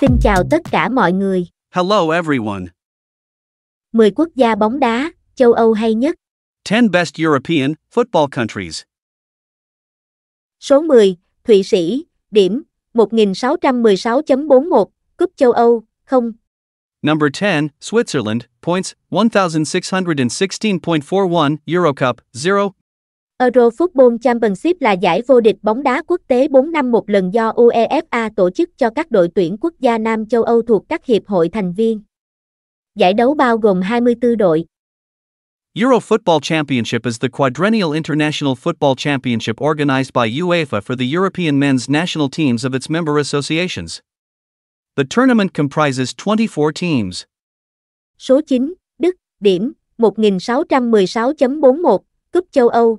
Xin chào tất cả mọi người. Hello everyone. 10 quốc gia bóng đá, châu Âu hay nhất. 10 best European football countries. Số 10, Thụy Sĩ, điểm 1616.41, cúp châu Âu, không. Number 10, Switzerland, points 1616.41, Eurocup 0, Euro Football Championship là giải vô địch bóng đá quốc tế 4 năm một lần do UEFA tổ chức cho các đội tuyển quốc gia Nam châu Âu thuộc các hiệp hội thành viên. Giải đấu bao gồm 24 đội. Eurofootball Championship is the quadrennial international football championship organized by UEFA for the European men's national teams of its member associations. The tournament comprises 24 teams. Số 9, Đức, điểm 1616.41, Cúp châu Âu,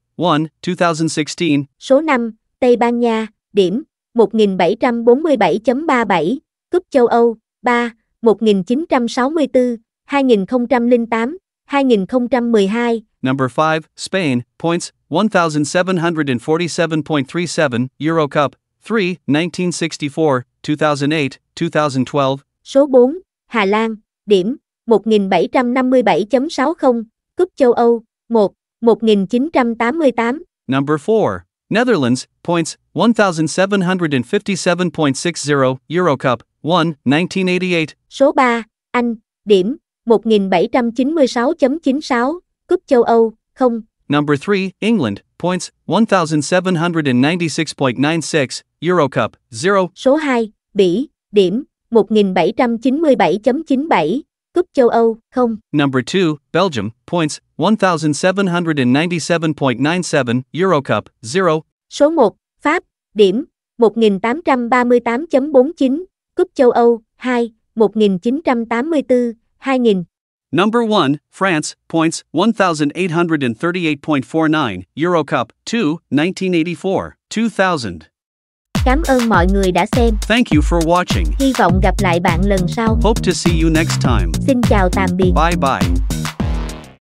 2016. Số 5, Tây Ban Nha, điểm 1747.37, cúp châu Âu, 3, 1964, 2008, 2012. Number 5, Spain, points 1747.37, Euro Cup, 3, 1964, 2008, 2012. Số 4, Hà Lan, điểm 1757.60, cúp châu Âu, 1, 1988. Number 4. Netherlands, points, 1757.60 Euro Cup, 1, 1988. Số 3. Anh, điểm, 1796.96, cúp châu Âu, 0. Number 3, England, points, 1796.96 Euro Cup, 0. Số 2. Bỉ, điểm, 1797.97, Cúp châu Âu, không. Number 2, Belgium, points, 1797.97 Euro Cup, 0. Số 1, Pháp, điểm, 1838.49, Cúp châu Âu, 2, 1984, 2000. Number 1, France, points, 1838.49, Euro Cup, 2, 1984, 2000. Cảm ơn mọi người đã xem. Thank you for watching. Hy vọng gặp lại bạn lần sau. Hope to see you next time. Xin chào tạm biệt. Bye bye.